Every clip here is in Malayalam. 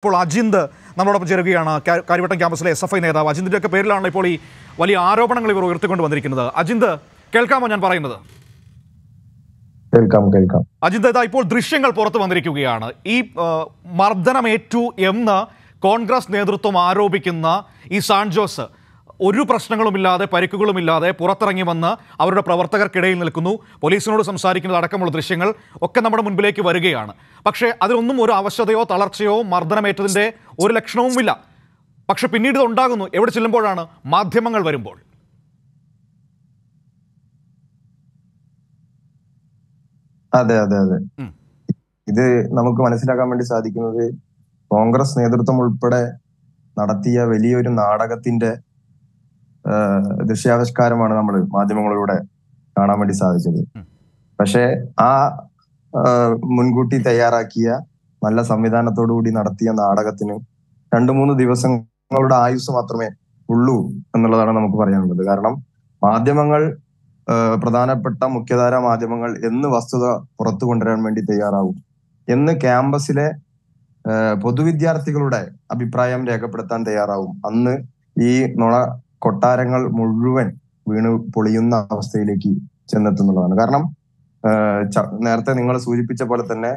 ഇപ്പോൾ അജിന്ത് നമ്മളോടൊപ്പം ചേരുകയാണ് കാര്യവട്ടം ക്യാമ്പസിലെ എസ് എഫ് ഐ നേതാവ് അജിന്തിൻ്റെയൊക്കെ പേരിലാണ് ഇപ്പോൾ ഈ വലിയ ആരോപണങ്ങൾ ഇവർ ഉയർത്തിക്കൊണ്ട് വന്നിരിക്കുന്നത് അജിന്ത് കേൾക്കാമോ ഞാൻ പറയുന്നത് കേൾക്കാം കേൾക്കാം അജിന്ത് ഇതാ ഇപ്പോൾ ദൃശ്യങ്ങൾ പുറത്തു വന്നിരിക്കുകയാണ് ഈ മർദ്ദനമേറ്റു എന്ന് കോൺഗ്രസ് നേതൃത്വം ആരോപിക്കുന്ന ഈ സാൻ ജോസ് ഒരു പ്രശ്നങ്ങളുമില്ലാതെ പരിക്കുകളുമില്ലാതെ പുറത്തിറങ്ങി വന്ന് അവരുടെ പ്രവർത്തകർക്കിടയിൽ നിൽക്കുന്നു പോലീസിനോട് സംസാരിക്കുന്നത് അടക്കമുള്ള ദൃശ്യങ്ങൾ ഒക്കെ നമ്മുടെ മുൻപിലേക്ക് വരികയാണ് പക്ഷേ അതിലൊന്നും ഒരു അവശതയോ തളർച്ചയോ മർദ്ദനമേറ്റതിൻ്റെ ഒരു ലക്ഷണവുമില്ല പക്ഷെ പിന്നീട് ഇത് ഉണ്ടാകുന്നു എവിടെ ചെല്ലുമ്പോഴാണ് മാധ്യമങ്ങൾ വരുമ്പോൾ അതെ അതെ അതെ ഇത് നമുക്ക് മനസ്സിലാക്കാൻ വേണ്ടി സാധിക്കുന്നത് കോൺഗ്രസ് നേതൃത്വം ഉൾപ്പെടെ നടത്തിയ വലിയൊരു നാടകത്തിന്റെ ദൃശ്യാവിഷ്കാരമാണ് നമ്മൾ മാധ്യമങ്ങളിലൂടെ കാണാൻ വേണ്ടി സാധിച്ചത് പക്ഷെ ആ മുൻകൂട്ടി തയ്യാറാക്കിയ നല്ല സംവിധാനത്തോടു കൂടി നടത്തിയ നാടകത്തിന് രണ്ടു മൂന്ന് ദിവസങ്ങളുടെ ആയുസ് മാത്രമേ ഉള്ളൂ എന്നുള്ളതാണ് നമുക്ക് പറയാനുള്ളത് കാരണം മാധ്യമങ്ങൾ പ്രധാനപ്പെട്ട മുഖ്യധാര മാധ്യമങ്ങൾ എന്ന് വസ്തുത പുറത്തു കൊണ്ടുവരാൻ വേണ്ടി തയ്യാറാവും എന്ന് ക്യാമ്പസിലെ പൊതുവിദ്യാർത്ഥികളുടെ അഭിപ്രായം രേഖപ്പെടുത്താൻ തയ്യാറാവും അന്ന് ഈ നുണ കൊട്ടാരങ്ങൾ മുഴുവൻ വീണ് പൊളിയുന്ന അവസ്ഥയിലേക്ക് ചെന്നെത്തുന്നുള്ളതാണ് കാരണം നേരത്തെ നിങ്ങൾ സൂചിപ്പിച്ച പോലെ തന്നെ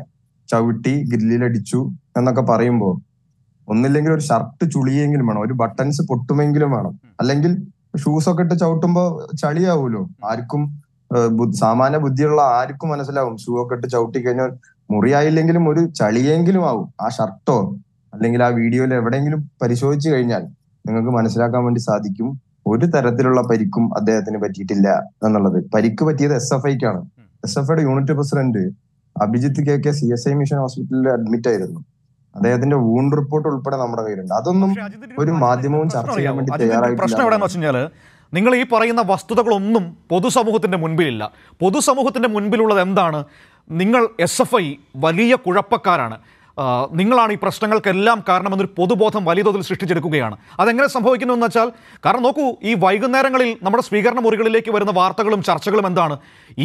ചവിട്ടി ഗ്രില്ലിലടിച്ചു എന്നൊക്കെ പറയുമ്പോൾ ഒന്നില്ലെങ്കിൽ ഒരു ഷർട്ട് ചുളിയെങ്കിലും വേണം ഒരു ബട്ടൺസ് പൊട്ടുമെങ്കിലും വേണം അല്ലെങ്കിൽ ഷൂസ് ഒക്കെ ഇട്ട് ചവിട്ടുമ്പോൾ ചളിയാവൂലോ ആർക്കും സാമാന്യ ബുദ്ധിയുള്ള ആർക്കും മനസ്സിലാവും ഷൂ ഒക്കെ ഇട്ട് ചവിട്ടി കഴിഞ്ഞാൽ മുറിയായില്ലെങ്കിലും ഒരു ചളിയെങ്കിലും ആവും ആ ഷർട്ടോ അല്ലെങ്കിൽ ആ വീഡിയോയിൽ എവിടെയെങ്കിലും പരിശോധിച്ചു കഴിഞ്ഞാൽ നിങ്ങൾക്ക് മനസ്സിലാക്കാൻ വേണ്ടി സാധിക്കും ഒരു തരത്തിലുള്ള പരിക്കും അദ്ദേഹത്തിന് പറ്റിയിട്ടില്ല എന്നുള്ളത് പരിക്ക് പറ്റിയത് എസ് എഫ് ഐക്കാണ് എസ് എഫ് ഐയുടെ unit president Abhijith K K C S I mission ഹോസ്പിറ്റലിൽ അഡ്മിറ്റ് ആയിരുന്നു അദ്ദേഹത്തിന്റെ വൂണ്ട് റിപ്പോർട്ട് ഉൾപ്പെടെ നമ്മുടെ കയ്യിലുണ്ട് അതൊന്നും ഒരു മാധ്യമവും ചർച്ച ചെയ്യാൻ വേണ്ടി തയ്യാറായിട്ടില്ല പ്രശ്നം നിങ്ങൾ ഈ പറയുന്ന വസ്തുതകളൊന്നും പൊതുസമൂഹത്തിന്റെ മുൻപിലില്ല പൊതുസമൂഹത്തിന്റെ മുൻപിലുള്ളത് എന്താണ് നിങ്ങൾ എസ് എഫ് ഐ വലിയ കുഴപ്പക്കാരാണ് നിങ്ങളാണ് ഈ പ്രശ്നങ്ങൾക്കെല്ലാം കാരണമെന്നൊരു പൊതുബോധം വലിയ തോതിൽ സൃഷ്ടിച്ചെടുക്കുകയാണ് അതെങ്ങനെ സംഭവിക്കുന്നു എന്ന് വെച്ചാൽ കാരണം നോക്കൂ ഈ വൈകുന്നേരങ്ങളിൽ നമ്മുടെ സ്വീകരണ മുറികളിലേക്ക് വരുന്ന വാർത്തകളും ചർച്ചകളും എന്താണ്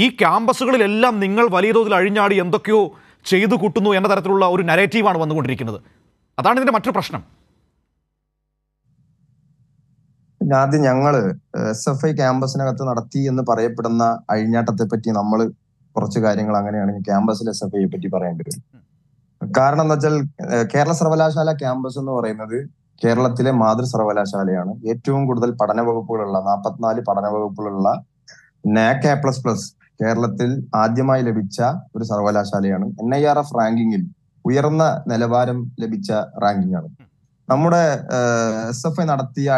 ഈ ക്യാമ്പസുകളിലെല്ലാം നിങ്ങൾ വലിയ തോതിൽ അഴിഞ്ഞാടി എന്തൊക്കെയോ ചെയ്തു കൂട്ടുന്നു എന്ന തരത്തിലുള്ള ഒരു നരേറ്റീവാണ് വന്നുകൊണ്ടിരിക്കുന്നത് അതാണ് ഇതിന്റെ മറ്റൊരു പ്രശ്നം ആദ്യം ഞങ്ങൾ എസ് എഫ് ഐ ക്യാമ്പസിനകത്ത് നടത്തി എന്ന് പറയപ്പെടുന്ന അഴിഞ്ഞാട്ടത്തെ പറ്റി നമ്മൾ കുറച്ച് കാര്യങ്ങൾ അങ്ങനെയാണെങ്കിൽ ക്യാമ്പസിൽ എസ് എഫ് ഐയെ പറ്റി പറയേണ്ടി വരും കാരണം എന്താ വെച്ചാൽ കേരള സർവകലാശാല ക്യാമ്പസ് എന്ന് പറയുന്നത് കേരളത്തിലെ മാതൃ സർവകലാശാലയാണ് ഏറ്റവും കൂടുതൽ പഠന വകുപ്പുകളുള്ള നാൽപ്പത്തിനാല് പഠന വകുപ്പുകളുള്ള നാക് എ പ്ലസ് പ്ലസ് കേരളത്തിൽ ആദ്യമായി ലഭിച്ച ഒരു സർവകലാശാലയാണ് എൻ ഐ ആർ എഫ് റാങ്കിങ്ങിൽ ഉയർന്ന നിലവാരം ലഭിച്ച റാങ്കിംഗ് ആണ് നമ്മുടെ എസ് എഫ് ഐ നടത്തിയ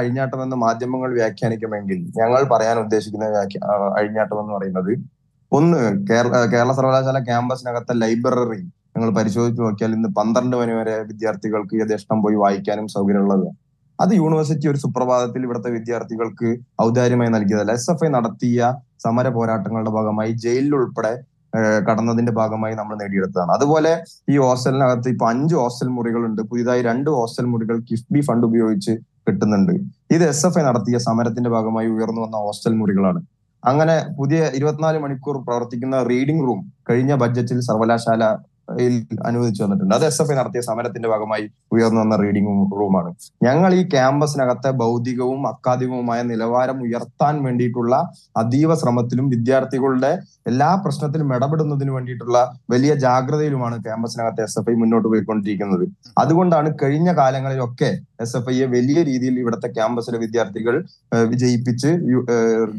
എന്ന് മാധ്യമങ്ങൾ വ്യാഖ്യാനിക്കുമെങ്കിൽ ഞങ്ങൾ പറയാൻ ഉദ്ദേശിക്കുന്ന അഴിഞ്ഞാട്ടം എന്ന് പറയുന്നത് ഒന്ന് കേരള സർവകലാശാല ക്യാമ്പസിനകത്തെ ലൈബ്രറി ഞങ്ങൾ പരിശോധിച്ച് നോക്കിയാൽ ഇന്ന് പന്ത്രണ്ട് മണി വരെ വിദ്യാർത്ഥികൾക്ക് യഥേഷ്ടം പോയി വായിക്കാനും സൗകര്യമുള്ളതാണ് അത് യൂണിവേഴ്സിറ്റി ഒരു സുപ്രഭാതത്തിൽ ഇവിടുത്തെ വിദ്യാർത്ഥികൾക്ക് ഔദാര്യമായി നൽകിയതല്ല എസ് എഫ് ഐ നടത്തിയ സമര പോരാട്ടങ്ങളുടെ ഭാഗമായി ജയിലിൽ ഉൾപ്പെടെ കടന്നതിന്റെ ഭാഗമായി നമ്മൾ നേടിയെടുത്തതാണ് അതുപോലെ ഈ ഹോസ്റ്റലിനകത്ത് ഇപ്പൊ അഞ്ച് ഹോസ്റ്റൽ മുറികളുണ്ട് പുതിയതായി രണ്ട് ഹോസ്റ്റൽ മുറികൾ കിഫ്ബി ഫണ്ട് ഉപയോഗിച്ച് കിട്ടുന്നുണ്ട് ഇത് എസ് എഫ് ഐ നടത്തിയ സമരത്തിന്റെ ഭാഗമായി ഉയർന്നു വന്ന ഹോസ്റ്റൽ മുറികളാണ് അങ്ങനെ പുതിയ ഇരുപത്തിനാല് മണിക്കൂർ പ്രവർത്തിക്കുന്ന റീഡിംഗ് റൂം കഴിഞ്ഞ ബഡ്ജറ്റിൽ സർവകലാശാല അനുവദിച്ചു വന്നിട്ടുണ്ട് അത് എസ് എഫ് ഐ നടത്തിയ സമരത്തിന്റെ ഭാഗമായി ഉയർന്നു വന്ന റീഡിംഗ് റൂമാണ് ഞങ്ങൾ ഈ ക്യാമ്പസിനകത്തെ ബൗദ്ധികവും അക്കാദമികവുമായ നിലവാരം ഉയർത്താൻ വേണ്ടിയിട്ടുള്ള അതീവ ശ്രമത്തിലും വിദ്യാർത്ഥികളുടെ എല്ലാ പ്രശ്നത്തിലും ഇടപെടുന്നതിന് വേണ്ടിയിട്ടുള്ള വലിയ ജാഗ്രതയിലുമാണ് ക്യാമ്പസിനകത്തെ എസ് എഫ് ഐ മുന്നോട്ട് പോയിക്കൊണ്ടിരിക്കുന്നത് അതുകൊണ്ടാണ് കഴിഞ്ഞ കാലങ്ങളിലൊക്കെ എസ് എഫ് ഐയെ വലിയ രീതിയിൽ ഇവിടുത്തെ ക്യാമ്പസിലെ വിദ്യാർത്ഥികൾ വിജയിപ്പിച്ച്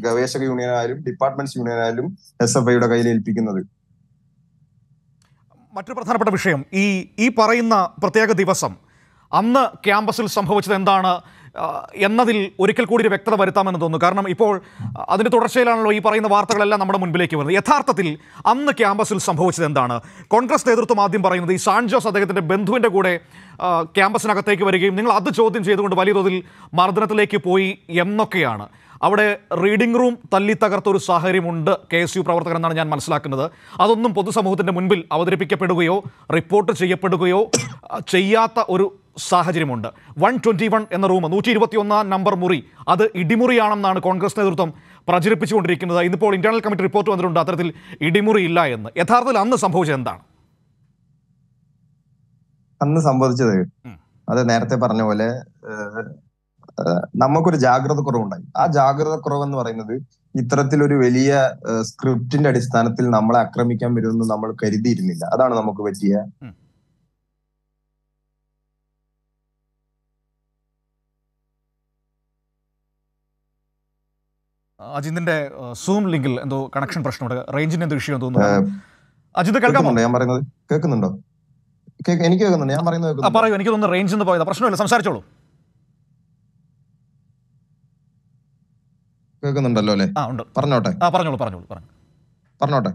ഗവേഷക യൂണിയനായാലും ഡിപ്പാർട്ട്മെന്റ്സ് യൂണിയനായാലും എസ് എഫ് ഐയുടെ കയ്യിൽ ഏൽപ്പിക്കുന്നത് മറ്റൊരു പ്രധാനപ്പെട്ട വിഷയം ഈ ഈ പറയുന്ന പ്രത്യേക ദിവസം അന്ന് ക്യാമ്പസിൽ സംഭവിച്ചത് എന്താണ് എന്നതിൽ ഒരിക്കൽ കൂടി ഒരു വ്യക്തത വരുത്താമെന്ന് തോന്നുന്നു കാരണം ഇപ്പോൾ അതിൻ്റെ തുടർച്ചയിലാണല്ലോ ഈ പറയുന്ന വാർത്തകളെല്ലാം നമ്മുടെ മുൻപിലേക്ക് വരുന്നത് യഥാർത്ഥത്തിൽ അന്ന് ക്യാമ്പസിൽ സംഭവിച്ചത് എന്താണ് കോൺഗ്രസ് നേതൃത്വം ആദ്യം പറയുന്നത് ഈ സാൻജോസ് അദ്ദേഹത്തിൻ്റെ ബന്ധുവിൻ്റെ കൂടെ ക്യാമ്പസിനകത്തേക്ക് വരികയും നിങ്ങൾ അത് ചോദ്യം ചെയ്തുകൊണ്ട് വലിയ തോതിൽ മർദ്ദനത്തിലേക്ക് പോയി എന്നൊക്കെയാണ് അവിടെ റീഡിംഗ് റൂം തല്ലി തകർത്ത ഒരു സാഹചര്യമുണ്ട് കെ എസ് യു പ്രവർത്തകർ എന്നാണ് ഞാൻ മനസ്സിലാക്കുന്നത് അതൊന്നും പൊതുസമൂഹത്തിൻ്റെ മുൻപിൽ അവതരിപ്പിക്കപ്പെടുകയോ റിപ്പോർട്ട് ചെയ്യപ്പെടുകയോ ചെയ്യാത്ത ഒരു സാഹചര്യമുണ്ട് വൺ ട്വൻറ്റി വൺ എന്ന റൂം നൂറ്റി ഇരുപത്തിയൊന്നാം നമ്പർ മുറി അത് ഇടിമുറിയാണെന്നാണ് കോൺഗ്രസ് നേതൃത്വം പ്രചരിപ്പിച്ചുകൊണ്ടിരിക്കുന്നത് ഇന്നിപ്പോൾ ഇന്റേണൽ കമ്മിറ്റി റിപ്പോർട്ട് വന്നിട്ടുണ്ട് അത്തരത്തിൽ ഇടിമുറിയില്ല എന്ന് യഥാർത്ഥത്തിൽ അന്ന് സംഭവിച്ചത് എന്താണ് അന്ന് സംഭവിച്ചത് അത് നേരത്തെ പറഞ്ഞ പോലെ നമുക്കൊരു ജാഗ്രത കുറവുണ്ടായി ആ ജാഗ്രത എന്ന് പറയുന്നത് ഇത്തരത്തിലൊരു വലിയ സ്ക്രിപ്റ്റിന്റെ അടിസ്ഥാനത്തിൽ നമ്മളെ ആക്രമിക്കാൻ വരുമെന്ന് നമ്മൾ കരുതിയിരുന്നില്ല അതാണ് നമുക്ക് പറ്റിയ അജിതിന്റെ സൂം ലിങ്കിൽ എന്തോ കണക്ഷൻ പ്രശ്നമുണ്ട് റേഞ്ചിന്റെ എന്തോ ഇഷ്യൂ തോന്നുന്നു അജിത് കേൾക്കാമോ ഞാൻ പറയുന്നത് കേൾക്കുന്നുണ്ടോ എനിക്ക് കേൾക്കുന്നുണ്ട് ഞാൻ പറയുന്നത് പറയൂ എനിക്ക് തോന്നുന്നു റേഞ്ച് പോയതാ പ്രശ്നമില്ല സംസാരിച്ചോളൂ കേൾക്കുന്നുണ്ടല്ലോ അല്ലേ ആ ഉണ്ട് പറഞ്ഞോട്ടെ ആ പറഞ്ഞോളൂ പറഞ്ഞോളൂ പറഞ്ഞു പറഞ്ഞോട്ടെ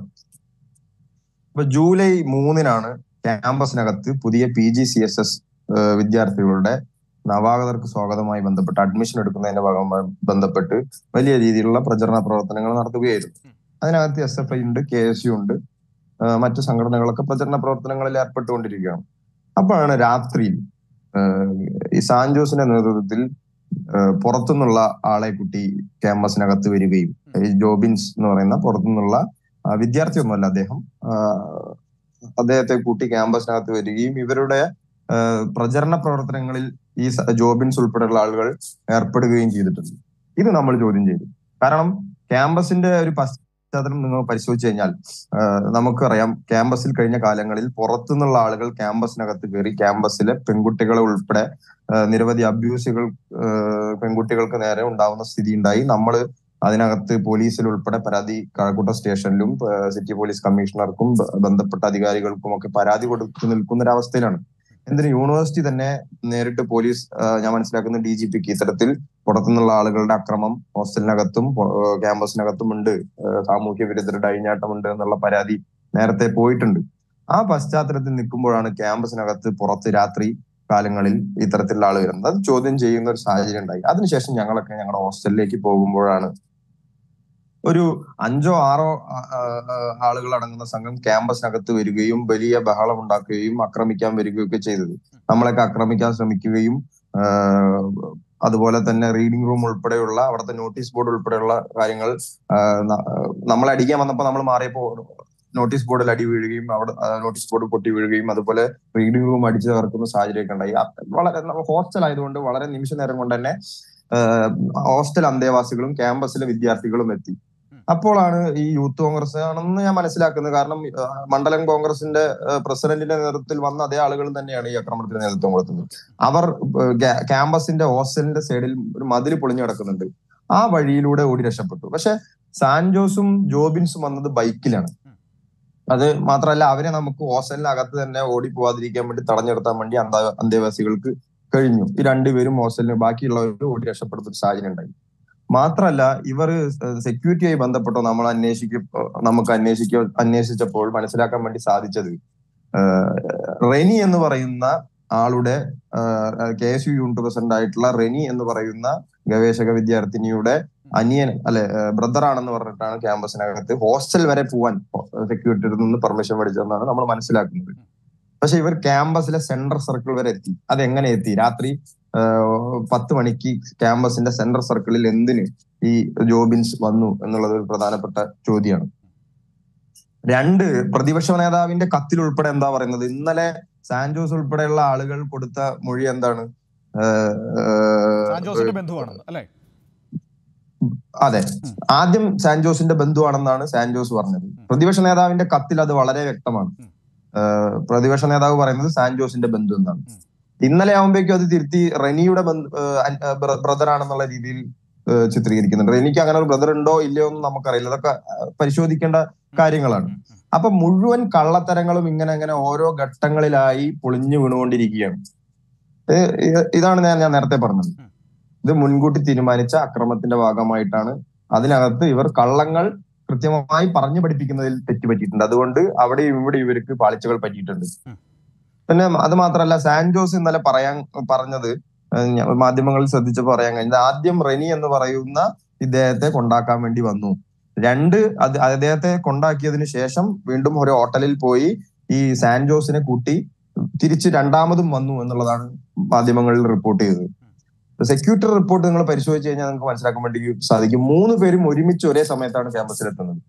അപ്പൊ ജൂലൈ മൂന്നിനാണ് ക്യാമ്പസിനകത്ത് പുതിയ P G C S S വിദ്യാർത്ഥികളുടെ നവാഗതർക്ക് സ്വാഗതമായി ബന്ധപ്പെട്ട് അഡ്മിഷൻ എടുക്കുന്നതിന്റെ ഭാഗമായി ബന്ധപ്പെട്ട് വലിയ രീതിയിലുള്ള പ്രചരണ പ്രവർത്തനങ്ങൾ നടത്തുകയായിരുന്നു അതിനകത്ത് എസ് എഫ് ഐ ഉണ്ട് കെ എസ് യു ഉണ്ട് മറ്റു സംഘടനകളൊക്കെ പ്രചരണ പ്രവർത്തനങ്ങളിൽ ഏർപ്പെട്ടുകൊണ്ടിരിക്കുകയാണ് അപ്പോഴാണ് രാത്രിയിൽ ഈ സാൻജോസിന്റെ നേതൃത്വത്തിൽ പുറത്തുനിന്നുള്ള ആളെ കുട്ടി ക്യാമ്പസിനകത്ത് വരികയും ജോബിൻസ് എന്ന് പറയുന്ന പുറത്തുനിന്നുള്ള വിദ്യാർത്ഥിയൊന്നുമല്ല അദ്ദേഹം അദ്ദേഹത്തെ കൂട്ടി ക്യാമ്പസിനകത്ത് വരികയും ഇവരുടെ പ്രചരണ പ്രവർത്തനങ്ങളിൽ ഈ ജോബിൻസ് ഉൾപ്പെടെയുള്ള ആളുകൾ ഏർപ്പെടുകയും ചെയ്തിട്ടുണ്ട് ഇത് നമ്മൾ ചോദ്യം ചെയ്തു കാരണം ക്യാമ്പസിന്റെ ഒരു പശ്ചാത്തലം നിങ്ങൾ പരിശോധിച്ചു കഴിഞ്ഞാൽ നമുക്കറിയാം ക്യാമ്പസിൽ കഴിഞ്ഞ കാലങ്ങളിൽ പുറത്തുനിന്നുള്ള ആളുകൾ ക്യാമ്പസിനകത്ത് കയറി ക്യാമ്പസിലെ പെൺകുട്ടികളെ ഉൾപ്പെടെ നിരവധി അബ്യൂസുകൾ പെൺകുട്ടികൾക്ക് നേരെ ഉണ്ടാവുന്ന സ്ഥിതി ഉണ്ടായി നമ്മൾ അതിനകത്ത് പോലീസിൽ ഉൾപ്പെടെ പരാതി കഴക്കൂട്ട സ്റ്റേഷനിലും സിറ്റി പോലീസ് കമ്മീഷണർക്കും ബന്ധപ്പെട്ട അധികാരികൾക്കും ഒക്കെ പരാതി കൊടുത്തു നിൽക്കുന്ന ഒരു അവസ്ഥയിലാണ് എന്തിന് യൂണിവേഴ്സിറ്റി തന്നെ നേരിട്ട് പോലീസ് ഞാൻ മനസ്സിലാക്കുന്ന ഡി ജി പിക്ക് ഇത്തരത്തിൽ പുറത്തുനിന്നുള്ള ആളുകളുടെ അക്രമം ഹോസ്റ്റലിനകത്തും ക്യാമ്പസിനകത്തും ഉണ്ട് സാമൂഹ്യ വിരുദ്ധരുടെ അഴിഞ്ഞാട്ടമുണ്ട് എന്നുള്ള പരാതി നേരത്തെ പോയിട്ടുണ്ട് ആ പശ്ചാത്തലത്തിൽ നിൽക്കുമ്പോഴാണ് ക്യാമ്പസിനകത്ത് പുറത്ത് രാത്രി കാലങ്ങളിൽ ഇത്തരത്തിലുള്ള ആൾ വരുന്നത് അത് ചോദ്യം ചെയ്യുന്ന ഒരു സാഹചര്യം ഉണ്ടായി അതിനുശേഷം ഞങ്ങളൊക്കെ ഞങ്ങളുടെ ഹോസ്റ്റലിലേക്ക് പോകുമ്പോഴാണ് ഒരു അഞ്ചോ ആറോ ആളുകൾ അടങ്ങുന്ന സംഘം ക്യാമ്പസിനകത്ത് വരികയും വലിയ ബഹളം ഉണ്ടാക്കുകയും ആക്രമിക്കാൻ വരികയൊക്കെ ചെയ്തത് നമ്മളൊക്കെ ആക്രമിക്കാൻ ശ്രമിക്കുകയും അതുപോലെ തന്നെ റീഡിംഗ് റൂം ഉൾപ്പെടെയുള്ള അവിടുത്തെ നോട്ടീസ് ബോർഡ് ഉൾപ്പെടെയുള്ള കാര്യങ്ങൾ നമ്മൾ അടിക്കാൻ വന്നപ്പോൾ നമ്മൾ മാറിയപ്പോ നോട്ടീസ് ബോർഡിൽ അടി വീഴുകയും അവിടെ നോട്ടീസ് ബോർഡ് പൊട്ടി വീഴുകയും അതുപോലെ റീഡിംഗ് റൂം അടിച്ചു തകർക്കുന്ന സാഹചര്യമൊക്കെ ഉണ്ടായി വളരെ ഹോസ്റ്റൽ ആയതുകൊണ്ട് വളരെ നിമിഷ നേരം കൊണ്ട് തന്നെ ഹോസ്റ്റൽ അന്തേവാസികളും ക്യാമ്പസിലെ വിദ്യാർത്ഥികളും എത്തി അപ്പോഴാണ് ഈ യൂത്ത് കോൺഗ്രസ് ആണെന്ന് ഞാൻ മനസ്സിലാക്കുന്നത് കാരണം മണ്ഡലം കോൺഗ്രസിന്റെ പ്രസിഡന്റിന്റെ നേതൃത്വത്തിൽ വന്ന അതേ ആളുകൾ തന്നെയാണ് ഈ ആക്രമണത്തിന് നേതൃത്വം കൊടുത്തത് അവർ ക്യാമ്പസിന്റെ ഹോസ്റ്റലിന്റെ സൈഡിൽ ഒരു മതിൽ പൊളിഞ്ഞു കിടക്കുന്നുണ്ട് ആ വഴിയിലൂടെ ഓടി രക്ഷപ്പെട്ടു പക്ഷെ സാൻജോസും ജോബിൻസും വന്നത് ബൈക്കിലാണ് അത് മാത്രമല്ല അവരെ നമുക്ക് ഹോസ്റ്റലിനകത്ത് തന്നെ ഓടി പോവാതിരിക്കാൻ വേണ്ടി തടഞ്ഞെടുത്താൻ വേണ്ടി അന്തേവാസികൾക്ക് കഴിഞ്ഞു ഈ രണ്ടുപേരും ഹോസ്റ്റലിന് ബാക്കിയുള്ളവർ ഓടി രക്ഷപ്പെടുത്തൊരു ഒരു സാഹചര്യം ഉണ്ടായി മാത്രല്ല ഇവർ സെക്യൂരിറ്റിയായി ബന്ധപ്പെട്ടോ നമ്മൾ അന്വേഷിക്കും നമുക്ക് അന്വേഷിക്കോ അന്വേഷിച്ചപ്പോൾ മനസ്സിലാക്കാൻ വേണ്ടി സാധിച്ചത് റെനി എന്ന് പറയുന്ന ആളുടെ K S U unit president ആയിട്ടുള്ള റെനി എന്ന് പറയുന്ന ഗവേഷക വിദ്യാർത്ഥിനിയുടെ അനിയൻ അല്ലെ ബ്രദറാണെന്ന് പറഞ്ഞിട്ടാണ് ക്യാമ്പസിനകത്ത് ഹോസ്റ്റൽ വരെ പോവാൻ സെക്യൂരിറ്റിയിൽ നിന്ന് പെർമിഷൻ മേടിച്ചതെന്നാണ് നമ്മൾ മനസ്സിലാക്കുന്നത് പക്ഷെ ഇവർ ക്യാമ്പസിലെ സെൻട്രൽ സർക്കിൾ വരെ എത്തി അതെങ്ങനെ എത്തി രാത്രി പത്ത് മണിക്ക് ക്യാമ്പസിന്റെ സെൻട്രൽ സർക്കിളിൽ എന്തിന് ഈ ജോബിൻസ് വന്നു എന്നുള്ളത് ഒരു പ്രധാനപ്പെട്ട ചോദ്യമാണ് രണ്ട് പ്രതിപക്ഷ നേതാവിന്റെ കത്തിൽ ഉൾപ്പെടെ എന്താ പറയുന്നത് ഇന്നലെ സാൻജോസ് ഉൾപ്പെടെയുള്ള ആളുകൾ കൊടുത്ത മൊഴി എന്താണ് അതെ ആദ്യം സാൻജോസിന്റെ ബന്ധുവാണെന്നാണ് സാൻജോസ് പറഞ്ഞത് പ്രതിപക്ഷ നേതാവിന്റെ കത്തിൽ അത് വളരെ വ്യക്തമാണ് പ്രതിപക്ഷ നേതാവ് പറയുന്നത് സാൻജോസിന്റെ ബന്ധു എന്നാണ് ഇന്നലെ ആവുമ്പോഴേക്കും അത് തിരുത്തി റെനിയുടെ ബ്രദറാണെന്നുള്ള രീതിയിൽ ചിത്രീകരിക്കുന്നുണ്ട് റെനിക്ക് അങ്ങനെ ഒരു ബ്രദർ ഉണ്ടോ ഇല്ലയോ എന്ന് നമുക്കറിയില്ല അതൊക്കെ പരിശോധിക്കേണ്ട കാര്യങ്ങളാണ് അപ്പൊ മുഴുവൻ കള്ളത്തരങ്ങളും ഇങ്ങനെ അങ്ങനെ ഓരോ ഘട്ടങ്ങളിലായി പൊളിഞ്ഞു വീണുകൊണ്ടിരിക്കുകയാണ് ഇതാണ് ഞാൻ ഞാൻ നേരത്തെ പറഞ്ഞത് ഇത് മുൻകൂട്ടി തീരുമാനിച്ച അക്രമത്തിന്റെ ഭാഗമായിട്ടാണ് അതിനകത്ത് ഇവർ കള്ളങ്ങൾ കൃത്യമായി പറഞ്ഞു പഠിപ്പിക്കുന്നതിൽ പറ്റിയിട്ടുണ്ട് അതുകൊണ്ട് അവിടെ ഇവിടെ ഇവർക്ക് പാളിച്ചകൾ പറ്റിയിട്ടുണ്ട് പിന്നെ അത് മാത്രമല്ല സാൻജോസ് ഇന്നലെ പറയാൻ പറഞ്ഞത് മാധ്യമങ്ങളിൽ ശ്രദ്ധിച്ച് പറയാൻ കഴിഞ്ഞത് ആദ്യം റെനി എന്ന് പറയുന്ന ഇദ്ദേഹത്തെ കൊണ്ടാക്കാൻ വേണ്ടി വന്നു രണ്ട് അത് അദ്ദേഹത്തെ കൊണ്ടാക്കിയതിന് ശേഷം വീണ്ടും ഒരു ഹോട്ടലിൽ പോയി ഈ സാൻജോസിനെ കൂട്ടി തിരിച്ച് രണ്ടാമതും വന്നു എന്നുള്ളതാണ് മാധ്യമങ്ങളിൽ റിപ്പോർട്ട് ചെയ്തത് സെക്യൂരിറ്റി റിപ്പോർട്ട് നിങ്ങൾ പരിശോധിച്ച് കഴിഞ്ഞാൽ നിങ്ങൾക്ക് മനസ്സിലാക്കാൻ വേണ്ടി സാധിക്കും മൂന്ന് പേരും ഒരുമിച്ച് ഒരേ സമയത്താണ് ക്യാമ്പസിലെത്തുന്നത്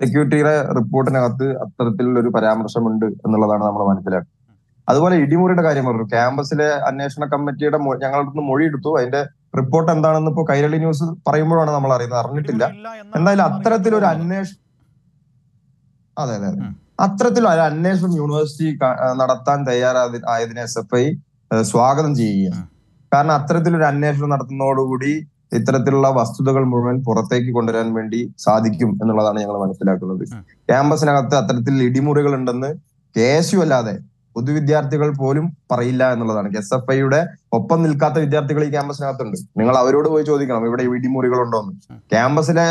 സെക്യൂരിറ്റിയുടെ റിപ്പോർട്ടിനകത്ത് അത്തരത്തിലുള്ള ഒരു പരാമർശമുണ്ട് എന്നുള്ളതാണ് നമ്മൾ മനസ്സിലാക്കുന്നത് അതുപോലെ ഇടിമുറിയുടെ കാര്യം പറഞ്ഞു ക്യാമ്പസിലെ അന്വേഷണ കമ്മിറ്റിയുടെ ഞങ്ങളുടെ നിന്ന് മൊഴി എടുത്തു അതിന്റെ റിപ്പോർട്ട് എന്താണെന്ന് ഇപ്പോൾ കൈരളി ന്യൂസ് പറയുമ്പോഴാണ് നമ്മൾ അറിയുന്നത് അറിഞ്ഞിട്ടില്ല എന്തായാലും അത്തരത്തിലൊരു അന്വേഷണം അതെ അതെ അതെ അത്തരത്തിലുള്ള അന്വേഷണം യൂണിവേഴ്സിറ്റി നടത്താൻ തയ്യാറായ ആയതിനെ എസ് എഫ് ഐ സ്വാഗതം ചെയ്യുകയാണ് കാരണം അത്തരത്തിലൊരു അന്വേഷണം നടത്തുന്നതോടുകൂടി ഇത്തരത്തിലുള്ള വസ്തുതകൾ മുഴുവൻ പുറത്തേക്ക് കൊണ്ടുവരാൻ വേണ്ടി സാധിക്കും എന്നുള്ളതാണ് ഞങ്ങൾ മനസ്സിലാക്കുന്നത് ക്യാമ്പസിനകത്ത് അത്തരത്തിൽ ഇടിമുറികൾ ഉണ്ടെന്ന് കെ എസ് യു അല്ലാതെ പൊതുവിദ്യാർത്ഥികൾ പോലും പറയില്ല എന്നുള്ളതാണ് എസ് എഫ് ഐയുടെ ഒപ്പം നിൽക്കാത്ത വിദ്യാർത്ഥികൾ ഈ ക്യാമ്പസിനകത്തുണ്ട് നിങ്ങൾ അവരോട് പോയി ചോദിക്കണം ഇവിടെ ഇടിമുറികളുണ്ടോ എന്ന് ക്യാമ്പസിലെ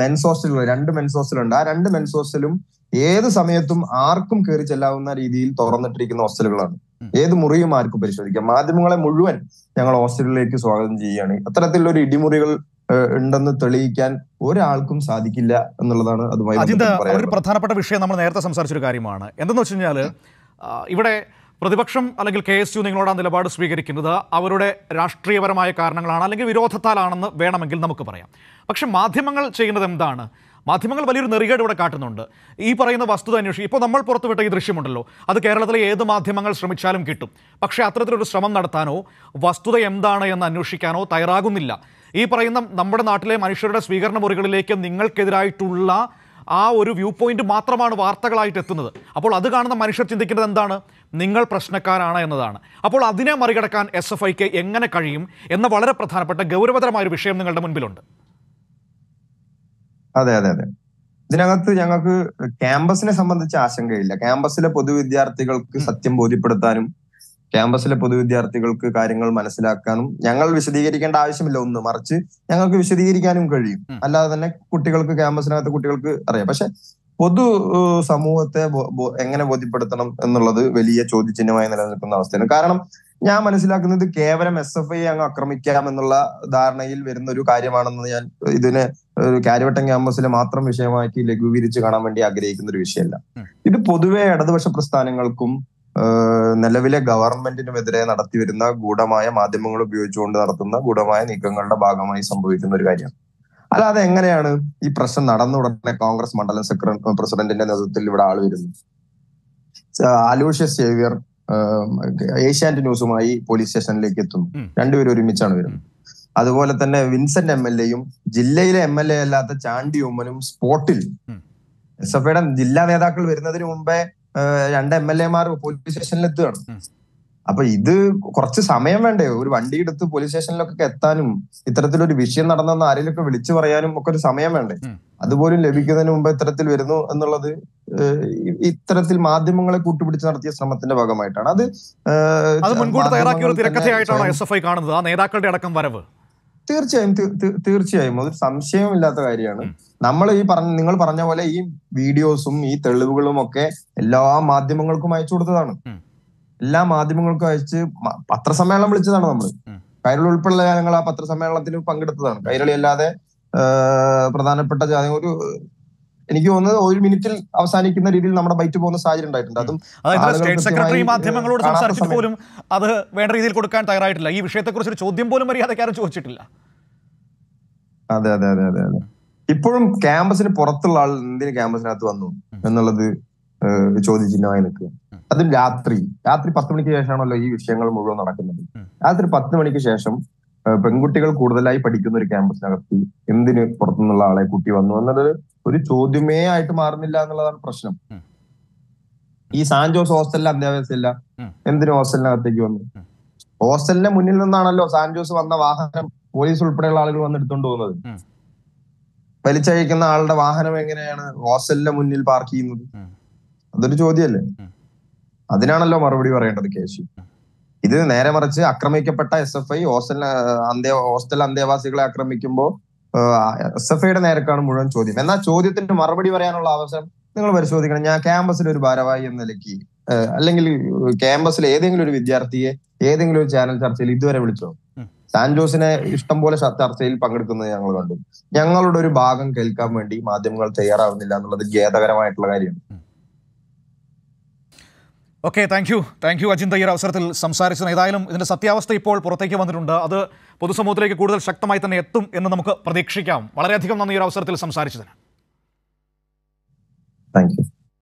മെൻസ് ഹോസ്റ്റലുകൾ രണ്ട് മെൻസ് ഹോസ്റ്റലുണ്ട് ആ രണ്ട് മെൻസ് ഹോസ്റ്റലും ഏത് സമയത്തും ആർക്കും കയറി ചെല്ലാവുന്ന രീതിയിൽ തുറന്നിട്ടിരിക്കുന്ന ഹോസ്റ്റലുകളാണ് ഏത് മുറിയും ആർക്കും പരിശോധിക്കാം മാധ്യമങ്ങളെ മുഴുവൻ ഞങ്ങൾ ഹോസ്റ്റലിലേക്ക് സ്വാഗതം ചെയ്യുകയാണ് അത്തരത്തിലുള്ള ഇടിമുറികൾ ഉണ്ടെന്ന് തെളിയിക്കാൻ ഒരാൾക്കും സാധിക്കില്ല എന്നുള്ളതാണ് അതുമായി ഒരു പ്രധാനപ്പെട്ട വിഷയം നമ്മൾ നേരത്തെ ഒരു കാര്യമാണ് എന്തെന്ന് വെച്ച് കഴിഞ്ഞാൽ ഇവിടെ പ്രതിപക്ഷം അല്ലെങ്കിൽ കെ എസ് യു നിങ്ങളോട് നിലപാട് സ്വീകരിക്കുന്നത് അവരുടെ രാഷ്ട്രീയപരമായ കാരണങ്ങളാണ് അല്ലെങ്കിൽ വിരോധത്താലാണെന്ന് വേണമെങ്കിൽ നമുക്ക് പറയാം പക്ഷെ മാധ്യമങ്ങൾ ചെയ്യുന്നത് എന്താണ് മാധ്യമങ്ങൾ വലിയൊരു നെറികേട് ഇവിടെ കാട്ടുന്നുണ്ട് ഈ പറയുന്ന വസ്തുത അന്വേഷിച്ച് ഇപ്പോൾ നമ്മൾ പുറത്തുവിട്ട ഈ ദൃശ്യമുണ്ടല്ലോ അത് കേരളത്തിലെ ഏത് മാധ്യമങ്ങൾ ശ്രമിച്ചാലും കിട്ടും പക്ഷേ അത്തരത്തിലൊരു ശ്രമം നടത്താനോ വസ്തുത എന്താണ് എന്ന് അന്വേഷിക്കാനോ തയ്യാറാകുന്നില്ല ഈ പറയുന്ന നമ്മുടെ നാട്ടിലെ മനുഷ്യരുടെ സ്വീകരണ മുറികളിലേക്ക് നിങ്ങൾക്കെതിരായിട്ടുള്ള ആ ഒരു വ്യൂ പോയിന്റ് മാത്രമാണ് വാർത്തകളായിട്ട് എത്തുന്നത് അപ്പോൾ അത് കാണുന്ന മനുഷ്യർ ചിന്തിക്കുന്നത് എന്താണ് നിങ്ങൾ പ്രശ്നക്കാരാണ് എന്നതാണ് അപ്പോൾ അതിനെ മറികടക്കാൻ എസ് എഫ് ഐക്ക് എങ്ങനെ കഴിയും എന്ന വളരെ പ്രധാനപ്പെട്ട ഗൗരവതരമായ ഒരു വിഷയം നിങ്ങളുടെ മുൻപിലുണ്ട് അതെ അതെ അതെ ഇതിനകത്ത് ഞങ്ങൾക്ക് ക്യാമ്പസിനെ സംബന്ധിച്ച് ആശങ്കയില്ല ക്യാമ്പസിലെ പൊതുവിദ്യാർത്ഥികൾക്ക് സത്യം ബോധ്യപ്പെടുത്താനും ക്യാമ്പസിലെ പൊതുവിദ്യാർത്ഥികൾക്ക് കാര്യങ്ങൾ മനസ്സിലാക്കാനും ഞങ്ങൾ വിശദീകരിക്കേണ്ട ആവശ്യമില്ല ഒന്ന് മറിച്ച് ഞങ്ങൾക്ക് വിശദീകരിക്കാനും കഴിയും അല്ലാതെ തന്നെ കുട്ടികൾക്ക് ക്യാമ്പസിനകത്ത് കുട്ടികൾക്ക് അറിയാം പക്ഷെ പൊതു സമൂഹത്തെ എങ്ങനെ ബോധ്യപ്പെടുത്തണം എന്നുള്ളത് വലിയ ചോദ്യചിഹ്നമായി നിലനിൽക്കുന്ന അവസ്ഥയാണ് കാരണം ഞാൻ മനസ്സിലാക്കുന്നത് കേവലം എസ് എഫ് ഐ അങ്ങ് ആക്രമിക്കാം എന്നുള്ള ധാരണയിൽ വരുന്ന ഒരു കാര്യമാണെന്ന് ഞാൻ ഇതിനെ ഒരു കാര്യവട്ടം ക്യാമ്പസിലെ മാത്രം വിഷയമാക്കി ലഘൂകരിച്ച് കാണാൻ വേണ്ടി ആഗ്രഹിക്കുന്ന ഒരു വിഷയമല്ല ഇത് പൊതുവെ ഇടതുപക്ഷ പ്രസ്ഥാനങ്ങൾക്കും നിലവിലെ ഗവൺമെന്റിനുമെതിരെ നടത്തിവരുന്ന ഗൂഢമായ മാധ്യമങ്ങൾ ഉപയോഗിച്ചുകൊണ്ട് നടത്തുന്ന ഗൂഢമായ നീക്കങ്ങളുടെ ഭാഗമായി സംഭവിക്കുന്ന ഒരു കാര്യമാണ് അല്ലാതെ എങ്ങനെയാണ് ഈ പ്രശ്നം നടന്ന ഉടനെ കോൺഗ്രസ് മണ്ഡലം സെക്രട്ടറി പ്രസിഡന്റിന്റെ നേതൃത്വത്തിൽ ഇവിടെ ആൾ വരുന്നത് അലൂഷ്യസ് സേവ്യർ ഏഷ്യാനെറ്റ് ന്യൂസുമായി പോലീസ് സ്റ്റേഷനിലേക്ക് എത്തുന്നു രണ്ടുപേരും ഒരുമിച്ചാണ് വരുന്നത് അതുപോലെ തന്നെ വിൻസെന്റ് എം എൽ എയും ജില്ലയിലെ എം എൽ എ അല്ലാത്ത ചാണ്ടി ഉമ്മനും സ്പോട്ടിൽ എസ് എഫ് ഐയുടെ ജില്ലാ നേതാക്കൾ വരുന്നതിന് മുമ്പേ രണ്ട് എം എൽ എമാർ പോലീസ് സ്റ്റേഷനിൽ എത്തുകയാണ് അപ്പൊ ഇത് കുറച്ച് സമയം വേണ്ടേ ഒരു വണ്ടി എടുത്ത് പോലീസ് സ്റ്റേഷനിലൊക്കെ എത്താനും ഇത്തരത്തിലൊരു വിഷയം നടന്നെന്ന് ആരെങ്കിലൊക്കെ വിളിച്ചു പറയാനും ഒക്കെ ഒരു സമയം വേണ്ടേ അതുപോലും ലഭിക്കുന്നതിന് മുമ്പ് ഇത്തരത്തിൽ വരുന്നു എന്നുള്ളത് ഇത്തരത്തിൽ മാധ്യമങ്ങളെ കൂട്ടുപിടിച്ച് നടത്തിയ ശ്രമത്തിന്റെ ഭാഗമായിട്ടാണ് അത് അത് മുൻകൂട്ടി തയ്യാറാക്കിയ ഒരു തിരക്കഥയായിട്ടാണ് എസ് എഫ് ഐ കാണുന്നത് ആ നേതാക്കളുടെ അടക്കം വരവ് തീർച്ചയായും തീർച്ചയായും അതൊരു ഇല്ലാത്ത കാര്യമാണ് നമ്മൾ ഈ പറഞ്ഞ നിങ്ങൾ പറഞ്ഞ പോലെ ഈ വീഡിയോസും ഈ തെളിവുകളും ഒക്കെ എല്ലാ മാധ്യമങ്ങൾക്കും അയച്ചു കൊടുത്തതാണ് എല്ലാ മാധ്യമങ്ങൾക്കും അയച്ച് പത്രസമ്മേളനം വിളിച്ചതാണ് നമ്മൾ കൈരളി ഉൾപ്പെടെയുള്ള ഞങ്ങൾ ആ പത്രസമ്മേളനത്തിൽ പങ്കെടുത്തതാണ് കൈരളി അല്ലാതെ പ്രധാനപ്പെട്ട ഒരു എനിക്ക് തോന്നുന്നത് ഒരു മിനിറ്റിൽ അവസാനിക്കുന്ന രീതിയിൽ നമ്മുടെ ബൈറ്റ് പോകുന്ന സാഹചര്യം ഉണ്ടായിട്ടുണ്ട് അതും സ്റ്റേറ്റ് സെക്രട്ടറി മാധ്യമങ്ങളോട് സംസാരിച്ചിട്ട് അത് വേണ്ട രീതിയിൽ കൊടുക്കാൻ തയ്യാറായിട്ടില്ല ഈ വിഷയത്തെക്കുറിച്ച് ഒരു ചോദ്യം പോലും മര്യാദക്കാരും ചോദിച്ചിട്ടില്ല അതെ അതെ അതെ അതെ അതെ ഇപ്പോഴും ക്യാമ്പസിന് പുറത്തുള്ള ആൾ എന്തിന് ക്യാമ്പസിനകത്ത് വന്നു എന്നുള്ളത് ചോദ്യചിഹ്നമായി അതും രാത്രി രാത്രി പത്ത് മണിക്ക് ശേഷമാണല്ലോ ഈ വിഷയങ്ങൾ മുഴുവൻ നടക്കുന്നത് രാത്രി പത്ത് മണിക്ക് ശേഷം പെൺകുട്ടികൾ കൂടുതലായി പഠിക്കുന്ന ഒരു ക്യാമ്പസിനകത്ത് എന്തിന് പുറത്തുനിന്നുള്ള ആളെ കുട്ടി വന്നു എന്നുള്ളത് ഒരു ചോദ്യമേ ആയിട്ട് മാറുന്നില്ല എന്നുള്ളതാണ് പ്രശ്നം ഈ സാൻജോസ് ഹോസ്റ്റലിൽ അന്ത്യാവസ്ഥയില്ല എന്തിനു ഹോസ്റ്റലിനകത്തേക്ക് വന്നു ഹോസ്റ്റലിന്റെ മുന്നിൽ നിന്നാണല്ലോ സാൻജോസ് വന്ന വാഹനം പോലീസ് ഉൾപ്പെടെയുള്ള ആളുകൾ വന്നെടുത്തോണ്ട് പോകുന്നത് വലിച്ചഴിക്കുന്ന ആളുടെ വാഹനം എങ്ങനെയാണ് ഹോസ്റ്റലിന്റെ മുന്നിൽ പാർക്ക് ചെയ്യുന്നത് അതൊരു ചോദ്യമല്ലേ അതിനാണല്ലോ മറുപടി പറയേണ്ടത് കേശി ഇത് നേരെ മറിച്ച് ആക്രമിക്കപ്പെട്ട എസ് എഫ് ഐ ഹോസ്റ്റൽ അന്തേ ഹോസ്റ്റൽ അന്തേവാസികളെ ആക്രമിക്കുമ്പോൾ എസ് എഫ് ഐയുടെ നേരക്കാണ് മുഴുവൻ ചോദ്യം എന്നാൽ ചോദ്യത്തിന് മറുപടി പറയാനുള്ള അവസരം നിങ്ങൾ പരിശോധിക്കണം ഞാൻ ക്യാമ്പസിൽ ഒരു ഭാരവാഹി എന്ന നിലയ്ക്ക് അല്ലെങ്കിൽ ക്യാമ്പസിൽ ഏതെങ്കിലും ഒരു വിദ്യാർത്ഥിയെ ഏതെങ്കിലും ഒരു ചാനൽ ചർച്ചയിൽ ഇതുവരെ വിളിച്ചോ സാൻജോസിനെ ഇഷ്ടം പോലെ ചർച്ചയിൽ പങ്കെടുക്കുന്നത് ഞങ്ങൾ കണ്ടു ഞങ്ങളുടെ ഒരു ഭാഗം കേൾക്കാൻ വേണ്ടി മാധ്യമങ്ങൾ തയ്യാറാവുന്നില്ല എന്നുള്ളത് ഖേദകരമായിട്ടുള്ള കാര്യമാണ് okay thank you thank you Ajintha ഈ അവസരത്തിൽ സംസാരിച്ചത് ഏതായാലും ഇതിന്റെ സത്യാവസ്ഥ ഇപ്പോൾ പുറത്തേക്ക് വന്നിട്ടുണ്ട് അത് പൊതുസമൂഹത്തിലേക്ക് കൂടുതൽ ശക്തമായി തന്നെ എത്തും എന്ന് നമുക്ക് പ്രതീക്ഷിക്കാം വളരെയധികം നന്ദി ഒരു അവസരത്തിൽ സംസാരിച്ചതിന് താങ്ക് യു